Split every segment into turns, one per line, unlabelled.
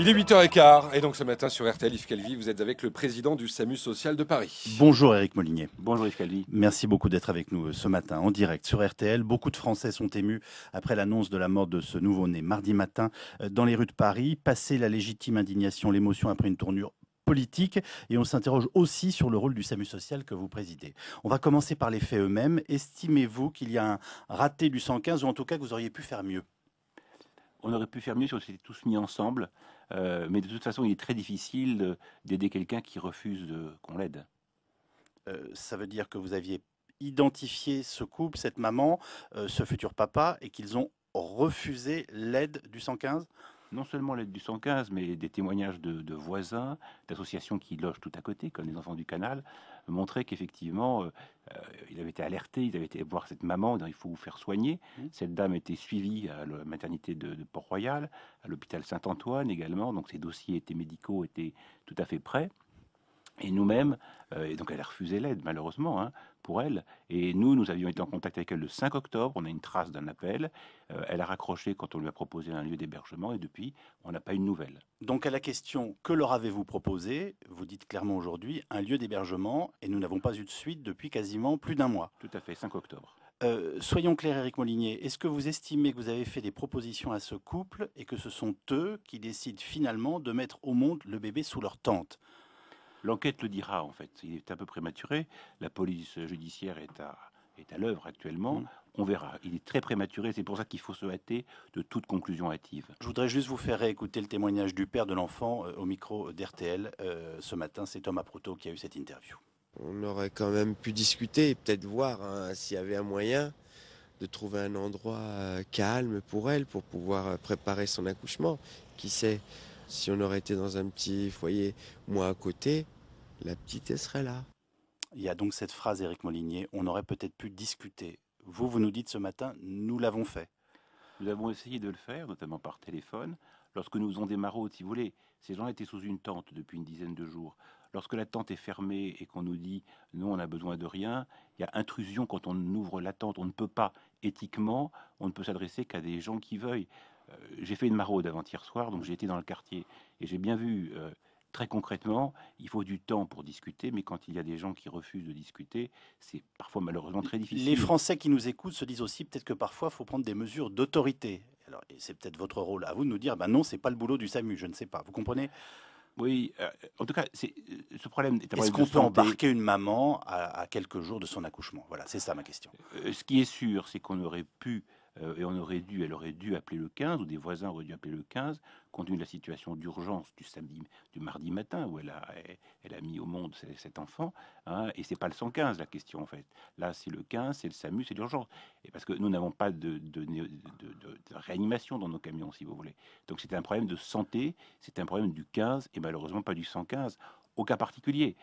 Il est 8h15 et donc ce matin sur RTL Yves Calvi, vous êtes avec le président du SAMU social de Paris.
Bonjour Eric Molinier. Bonjour Yves Calvi. Merci beaucoup d'être avec nous euh, ce matin en direct sur RTL. Beaucoup de Français sont émus après l'annonce de la mort de ce nouveau-né mardi matin euh, dans les rues de Paris. passer la légitime indignation, l'émotion après une tournure politique et on s'interroge aussi sur le rôle du SAMU social que vous présidez. On va commencer par les faits eux-mêmes. Estimez-vous qu'il y a un raté du 115 ou en tout cas que vous auriez pu faire mieux on aurait pu faire mieux si on s'était tous mis ensemble, euh, mais de toute façon, il est très difficile d'aider quelqu'un qui refuse qu'on l'aide. Euh, ça veut dire que vous aviez identifié ce couple, cette maman, euh, ce futur papa, et qu'ils ont refusé l'aide du 115 non seulement l'aide du 115,
mais des témoignages de, voisins, d'associations qui logent tout à côté, comme les enfants du canal, montraient qu'effectivement, euh, euh, il avait été alerté, il avait été voir cette maman, il faut vous faire soigner. Mmh. Cette dame était suivie à la maternité de, Port-Royal, à l'hôpital Saint-Antoine également, donc ses dossiers étaient médicaux étaient tout à fait prêts. Et nous-mêmes, euh, et donc elle a refusé l'aide, malheureusement, hein, pour elle. Et nous, nous avions été en contact avec elle le 5 octobre. On a une trace d'un appel. Euh, elle a raccroché quand on lui a proposé un lieu d'hébergement. Et depuis, on n'a pas eu de nouvelles.
Donc, à la question que leur avez-vous proposé Vous dites clairement aujourd'hui un lieu d'hébergement. Et nous n'avons pas eu de suite depuis quasiment plus d'un mois. Tout à fait, 5 octobre. Euh, soyons clairs, Éric Molinier, est-ce que vous estimez que vous avez fait des propositions à ce couple et que ce sont eux qui décident finalement de mettre au monde le bébé sous leur tente L'enquête le dira, en fait. Il est un peu
prématuré. La police judiciaire est à, est à l'œuvre actuellement. Mm. On verra. Il est très prématuré. C'est pour ça qu'il faut se hâter de toute conclusion hâtive.
Je voudrais juste vous faire écouter le témoignage du père de l'enfant euh, au micro d'RTL euh, ce matin. C'est Thomas proto qui a eu cette interview. On aurait quand même pu discuter et peut-être voir hein, s'il y avait un moyen de trouver un endroit euh, calme pour elle, pour pouvoir préparer son accouchement. Qui sait si on aurait été dans un petit foyer, moi à côté, la petite serait là. Il y a donc cette phrase, Éric Molinier, on aurait peut-être pu discuter. Vous, vous nous dites ce matin, nous
l'avons fait. Nous avons essayé de le faire, notamment par téléphone. Lorsque nous faisons des maraudes, si vous voulez, ces gens étaient sous une tente depuis une dizaine de jours. Lorsque la tente est fermée et qu'on nous dit non, on n'a besoin de rien, il y a intrusion quand on ouvre la tente. On ne peut pas, éthiquement, on ne peut s'adresser qu'à des gens qui veuillent. Euh, j'ai fait une maraude avant-hier soir, donc j'ai été dans le quartier et j'ai bien vu euh, très concrètement, il faut du temps pour discuter, mais quand il y a des gens qui
refusent de discuter, c'est parfois malheureusement très difficile. Les Français qui nous écoutent se disent aussi peut-être que parfois il faut prendre des mesures d'autorité. Alors, c'est peut-être votre rôle à vous de nous dire, ben non, c'est pas le boulot du SAMU, je ne sais pas. Vous comprenez oui, euh, en tout cas, c'est, ce problème. Est Est-ce qu'on peut embarquer une maman à, quelques jours de son accouchement Voilà, c'est ça ma question. ce qui est sûr, c'est qu'on aurait pu
euh, et on aurait dû, elle aurait dû appeler le 15, ou des voisins auraient dû appeler le 15, compte tenu de la situation d'urgence du samedi, du mardi matin, où elle a, elle a mis au monde cet enfant, hein, et c'est pas le 115 la question en fait. Là, c'est le 15, c'est le SAMU, c'est l'urgence. Et parce que nous n'avons pas de, de, de, réanimation dans nos camions, si vous voulez. Donc c'est un problème de santé, c'est un problème du 15, et malheureusement pas du 115, au cas particulier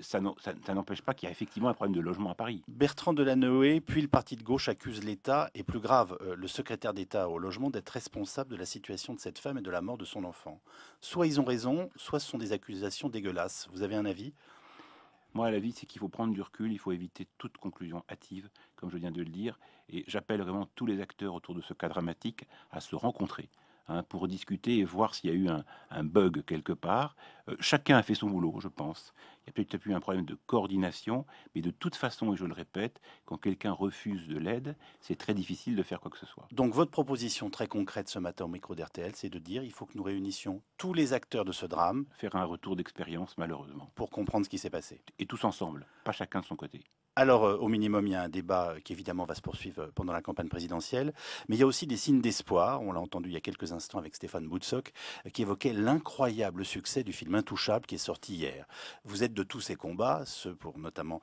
ça n'empêche pas
qu'il y a effectivement un problème de logement à Paris. Bertrand Delanoë, puis le parti de gauche accuse l'État, et plus grave, euh, le secrétaire d'État au logement, d'être responsable de la situation de cette femme et de la mort de son enfant. Soit ils ont raison, soit ce sont des accusations dégueulasses. Vous avez un avis moi, l'avis, c'est qu'il
faut prendre du recul, il faut éviter toute conclusion hâtive, comme je viens de le dire, et j'appelle vraiment tous les acteurs autour de ce cas dramatique à se rencontrer. Hein, pour discuter et voir s'il y a eu un, bug quelque part. Euh, chacun a fait son boulot, je pense. Il y a peut-être eu un problème de coordination, mais de toute façon, et je le répète, quand quelqu'un refuse de l'aide, c'est très difficile de faire quoi
que ce soit. Donc votre proposition très concrète ce matin au micro d'RTL, c'est de dire il faut que nous réunissions tous les acteurs de ce drame. Faire un retour d'expérience, malheureusement. Pour comprendre ce qui s'est passé. Et tous ensemble,
pas chacun de son côté.
Alors, euh, au minimum, il y a un débat qui évidemment va se poursuivre euh, pendant la campagne présidentielle, mais il y a aussi des signes d'espoir. On l'a entendu il y a quelques instants avec Stéphane Boutsock, euh, qui évoquait l'incroyable succès du film Intouchable qui est sorti hier. Vous êtes de tous ces combats, ceux pour notamment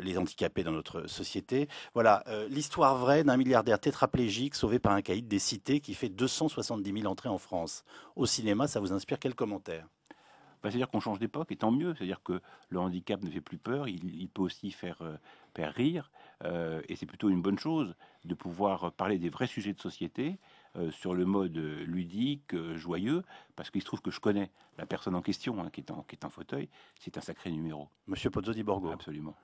les handicapés dans notre société. Voilà, l'histoire vraie d'un milliardaire tétraplégique sauvé par un caïd des cités qui fait 270 000 entrées en France. Au cinéma, ça vous inspire quel commentaire bah, c'est-à-dire qu'on change d'époque, et tant mieux. C'est-à-dire que le handicap ne fait plus peur, il,
peut aussi faire, euh, faire rire, euh, et c'est plutôt une bonne chose de pouvoir parler des vrais sujets de société euh, sur le mode ludique, joyeux, parce qu'il se trouve que je connais la personne en question, hein, qui, est en, qui est en fauteuil, c'est un sacré numéro. Monsieur Pozzo di Borgo. Absolument.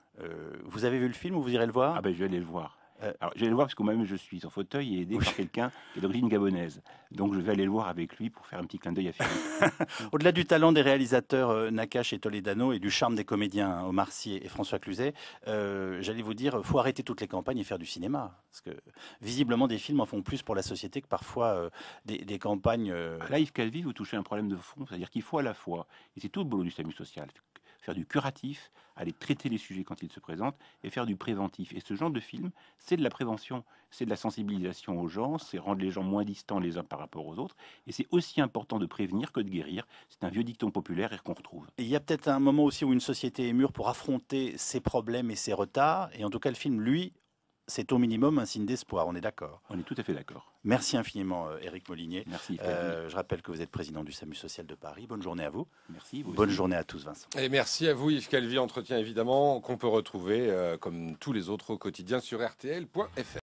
vous avez vu le film ou vous irez le voir Ah ben, je vais aller le voir je euh, vais j'allais le voir parce que moi-même je suis en fauteuil
et aidé par quelqu'un qui est d'origine gabonaise. Donc, je vais aller le voir avec lui pour faire un petit clin d'œil à Philippe. Au-delà du talent des réalisateurs euh, Nakache et Toledano et du charme des comédiens Omarcier hein, Omar Sy et François Cluzet, euh, j'allais vous dire, faut arrêter toutes les campagnes et faire du cinéma. Parce que visiblement, des films en font plus pour la société que parfois des, campagnes. live Calvi, vous touchez un problème de
fond, c'est-à-dire qu'il faut à la fois, et c'est tout le boulot du système social, faire du curatif, aller traiter les sujets quand ils se présentent et faire du préventif. Et ce genre de film, c'est de la prévention, c'est de la sensibilisation aux gens, c'est rendre les gens moins distants les uns par rapport aux autres. Et c'est aussi important de prévenir que de guérir.
C'est un vieux dicton populaire qu'on retrouve. il y a peut-être un moment aussi où une société est mûre pour affronter ses problèmes et ses retards. Et en tout cas, le film, lui, c'est au minimum un signe d'espoir, on est d'accord On est tout à fait d'accord. Merci infiniment, euh, Éric Molinier. Merci. Euh, je rappelle que vous êtes président du SAMU social de Paris. Bonne journée à vous. Merci. Bonne journée à tous, Vincent.
Et merci à vous, Yves Calvi. Entretien évidemment qu'on peut retrouver, euh, comme tous les autres au quotidien, sur rtl.fr.